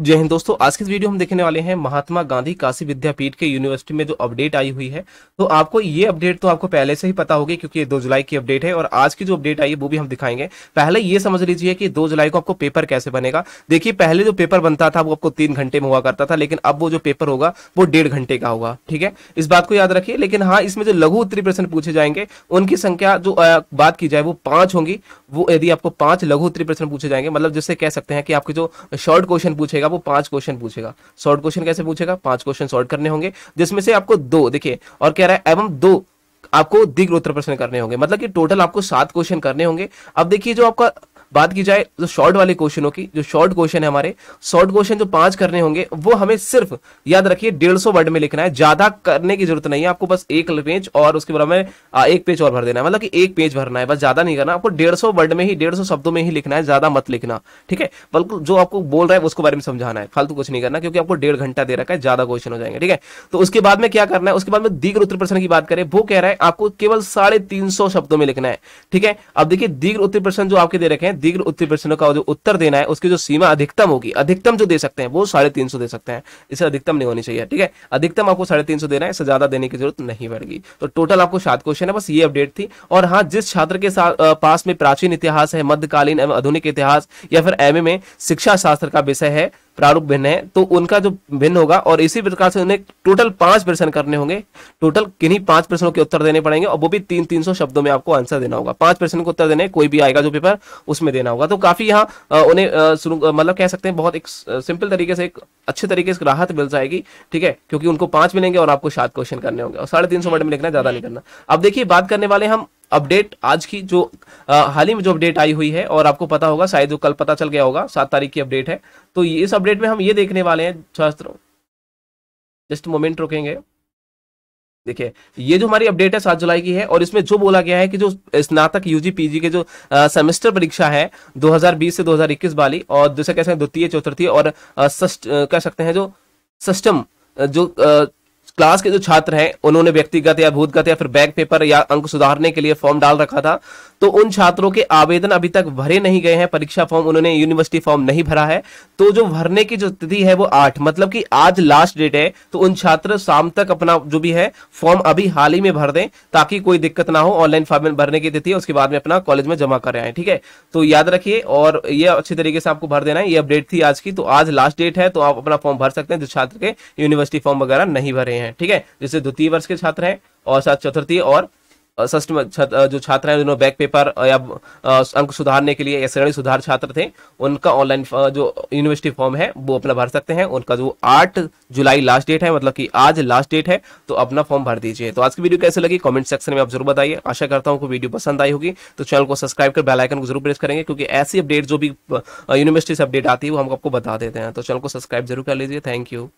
जय हिंद दोस्तों आज की वीडियो हम देखने वाले हैं महात्मा गांधी काशी विद्यापीठ के यूनिवर्सिटी में जो अपडेट आई हुई है तो आपको ये अपडेट तो आपको पहले से ही पता होगी क्योंकि ये दो जुलाई की अपडेट है और आज की जो अपडेट आई है वो भी हम दिखाएंगे पहले ये समझ लीजिए कि दो जुलाई को आपको पेपर कैसे बनेगा देखिए पहले जो पेपर बनता था वो आपको तीन घंटे में हुआ करता था लेकिन अब वो जो पेपर होगा वो डेढ़ घंटे का होगा ठीक है इस बात को याद रखिए लेकिन हाँ इसमें जो लघु उत्तरी प्रश्न पूछे जाएंगे उनकी संख्या जो बात की जाए वो पांच होंगी वो यदि आपको पांच लघु उत्तरी प्रश्न पूछे जाएंगे मतलब जिससे कह सकते हैं कि आपके जो शॉर्ट क्वेश्चन पूछेगा पूछेगा वो पांच क्वेश्चन पूछेगा शॉर्ट क्वेश्चन कैसे पूछेगा पांच क्वेश्चन शॉर्ट करने होंगे जिसमें से आपको दो देखिए और कह रहा है एवं दो आपको दिग्रोत्र प्रश्न करने होंगे मतलब कि टोटल आपको सात क्वेश्चन करने होंगे अब देखिए जो आपका बात की जाए जो शॉर्ट वाले क्वेश्चनों की जो शॉर्ट क्वेश्चन है हमारे शॉर्ट क्वेश्चन जो पांच करने होंगे वो हमें सिर्फ याद रखिए डेढ़ सौ वर्ड में लिखना है ज्यादा करने की जरूरत नहीं है आपको बस एक पेज और उसके बाद एक पेज और भर देना है मतलब कि एक पेज भरना है बस ज्यादा नहीं करना आपको डेढ़ सौ वर्ड में ही डेढ़ सौ शब्दों में ही लिखना है ज्यादा मत लिखना ठीक है बल्कि जो आपको बोल रहा है उसके बारे में समझाना है फालतू कुछ नहीं करना क्योंकि आपको डेढ़ घंटा दे रखा है ज्यादा क्वेश्चन हो जाएंगे ठीक है तो उसके बाद में क्या करना है उसके बाद में दीघ उत्तर प्रश्न की बात करें वो कह रहा है आपको केवल साढ़े तीन सौ शब्दों में लिखना है ठीक है अब देखिए दीघ उत्तर प्रश्न जो आपके दे रखे हैं दीर्घ उत्तरीय प्रश्नों का जो उत्तर देना है उसकी जो सीमा अधिकतम होगी अधिकतम जो दे सकते हैं वो साढ़े तीन सौ दे सकते हैं इसे अधिकतम नहीं होनी चाहिए ठीक है अधिकतम आपको साढ़े तीन सौ देना है इससे ज्यादा देने की जरूरत नहीं पड़ेगी तो टोटल आपको सात क्वेश्चन है बस ये अपडेट थी और हाँ जिस छात्र के पास में प्राचीन इतिहास है मध्यकालीन एवं आधुनिक इतिहास या फिर एम में शिक्षा शास्त्र का विषय है प्रारूप भिन्न है तो उनका जो भिन्न होगा और इसी प्रकार से उन्हें टोटल पांच प्रश्न करने होंगे टोटल किन्हीं पांच प्रश्नों के उत्तर देने पड़ेंगे और वो भी तीन तीन सौ शब्दों में आपको आंसर देना होगा पांच प्रश्न को उत्तर देने कोई भी आएगा जो पेपर उसमें देना होगा तो काफी यहाँ उन्हें मतलब कह सकते हैं बहुत एक सिंपल तरीके से एक अच्छे तरीके से राहत मिल जाएगी ठीक है क्योंकि उनको पांच मिलेंगे और आपको सात क्वेश्चन करने होंगे और साढ़े तीन सौ मिनट में लिखना ज्यादा नहीं करना अब देखिए बात करने वाले हम अपडेट आज की जो हाल ही में जो अपडेट आई हुई है और आपको पता होगा शायद वो कल पता चल गया होगा सात तारीख की अपडेट है तो इस अपडेट में हम ये देखने वाले हैं छात्र जस्ट मोमेंट रुकेंगे देखिए ये जो हमारी अपडेट है सात जुलाई की है और इसमें जो बोला गया है कि जो स्नातक यूजी पीजी के जो सेमेस्टर परीक्षा है 2020 से 2021 वाली और जैसे कह सकते हैं द्वितीय चौथी और आ, सस्ट, आ, कह सकते हैं जो सिस्टम जो क्लास के जो छात्र हैं उन्होंने व्यक्तिगत या भूतगत या फिर बैक पेपर या अंक सुधारने के लिए फॉर्म डाल रखा था तो उन छात्रों के आवेदन अभी तक भरे नहीं गए हैं परीक्षा फॉर्म उन्होंने यूनिवर्सिटी फॉर्म नहीं भरा है तो जो भरने की जो तिथि है वो आठ मतलब कि आज लास्ट डेट है तो उन छात्र शाम तक अपना जो भी है फॉर्म अभी हाल ही में भर दें ताकि कोई दिक्कत ना हो ऑनलाइन फॉर्म भरने की तिथि उसके बाद में अपना कॉलेज में जमा कर आए ठीक है तो याद रखिए और ये अच्छी तरीके से आपको भर देना है ये अपडेट थी आज की तो आज लास्ट डेट है तो आप अपना फॉर्म भर सकते हैं जो छात्र के यूनिवर्सिटी फॉर्म वगैरह नहीं भरे हैं हैं ठीक है जैसे द्वितीय वर्ष के छात्र हैं और साथ चतुर्थी और षष्ठ जो छात्र हैं जिन्होंने बैक पेपर या अंक सुधारने के लिए या श्रेणी सुधार छात्र थे उनका ऑनलाइन जो यूनिवर्सिटी फॉर्म है वो अपना भर सकते हैं उनका जो 8 जुलाई लास्ट डेट है मतलब कि आज लास्ट डेट है तो अपना फॉर्म भर दीजिए तो आज की वीडियो कैसे लगी कमेंट सेक्शन में आप जरूर बताइए आशा करता हूँ वीडियो पसंद आई होगी तो चैनल को सब्सक्राइब कर बेलाइकन को जरूर प्रेस करेंगे क्योंकि ऐसी अपडेट जो भी यूनिवर्सिटी से अपडेट आती है वो हम आपको बता देते हैं तो चैनल को सब्सक्राइब जरूर कर लीजिए थैंक यू